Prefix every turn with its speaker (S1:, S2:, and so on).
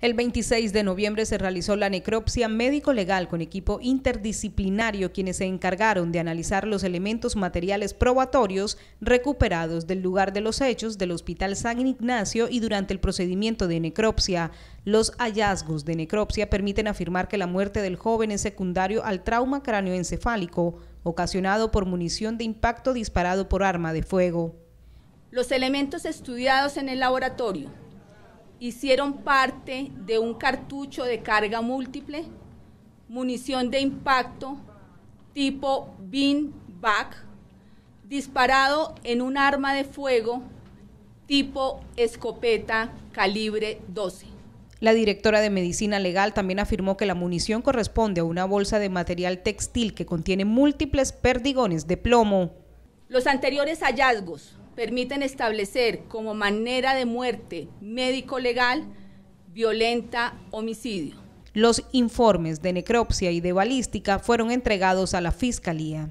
S1: El 26 de noviembre se realizó la necropsia médico-legal con equipo interdisciplinario quienes se encargaron de analizar los elementos materiales probatorios recuperados del lugar de los hechos del Hospital San Ignacio y durante el procedimiento de necropsia. Los hallazgos de necropsia permiten afirmar que la muerte del joven es secundario al trauma cráneoencefálico ocasionado por munición de impacto disparado por arma de fuego.
S2: Los elementos estudiados en el laboratorio hicieron parte de un cartucho de carga múltiple, munición de impacto tipo bin back disparado en un arma de fuego tipo escopeta calibre 12.
S1: La directora de Medicina Legal también afirmó que la munición corresponde a una bolsa de material textil que contiene múltiples perdigones de plomo. Los anteriores hallazgos
S2: permiten establecer como manera de muerte médico-legal violenta homicidio.
S1: Los informes de necropsia y de balística fueron entregados a la Fiscalía.